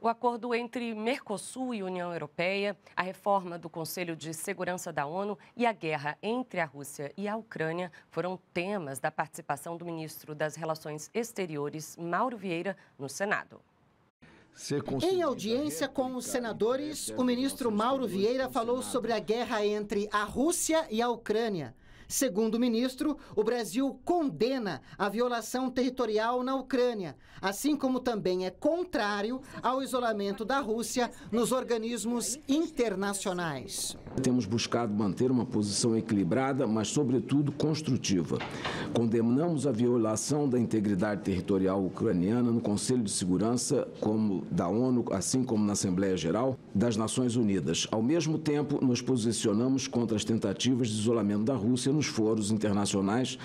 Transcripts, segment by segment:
o acordo entre Mercosul e União Europeia, a reforma do Conselho de Segurança da ONU e a guerra entre a Rússia e a Ucrânia foram temas da participação do ministro das Relações Exteriores, Mauro Vieira, no Senado. Em audiência com os senadores, o ministro Mauro Vieira falou sobre a guerra entre a Rússia e a Ucrânia. Segundo o ministro, o Brasil condena a violação territorial na Ucrânia, assim como também é contrário ao isolamento da Rússia nos organismos internacionais. Temos buscado manter uma posição equilibrada, mas, sobretudo, construtiva. Condenamos a violação da integridade territorial ucraniana no Conselho de Segurança como da ONU, assim como na Assembleia Geral das Nações Unidas. Ao mesmo tempo, nos posicionamos contra as tentativas de isolamento da Rússia nos foros internacionais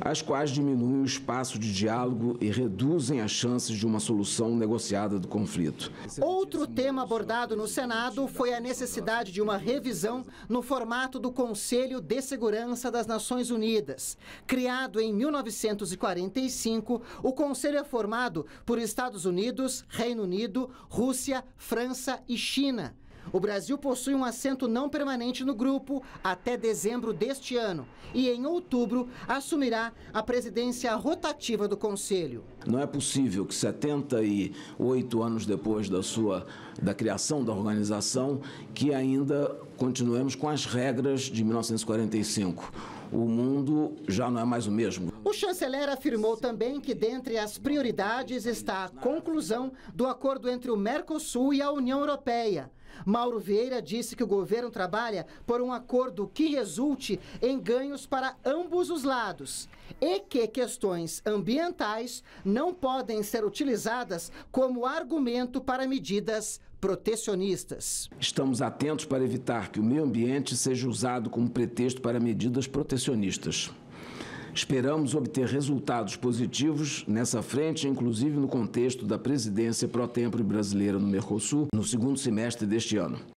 as quais diminuem o espaço de diálogo e reduzem as chances de uma solução negociada do conflito. Outro tema abordado no Senado foi a necessidade de uma revisão no formato do Conselho de Segurança das Nações Unidas. Criado em 1945, o Conselho é formado por Estados Unidos, Reino Unido, Rússia, França e China. O Brasil possui um assento não permanente no grupo até dezembro deste ano e, em outubro, assumirá a presidência rotativa do Conselho. Não é possível que 78 anos depois da sua da criação da organização que ainda continuemos com as regras de 1945. O mundo já não é mais o mesmo chanceler afirmou também que dentre as prioridades está a conclusão do acordo entre o Mercosul e a União Europeia. Mauro Vieira disse que o governo trabalha por um acordo que resulte em ganhos para ambos os lados e que questões ambientais não podem ser utilizadas como argumento para medidas protecionistas. Estamos atentos para evitar que o meio ambiente seja usado como pretexto para medidas protecionistas. Esperamos obter resultados positivos nessa frente, inclusive no contexto da presidência pró-tempore brasileira no Mercosul, no segundo semestre deste ano.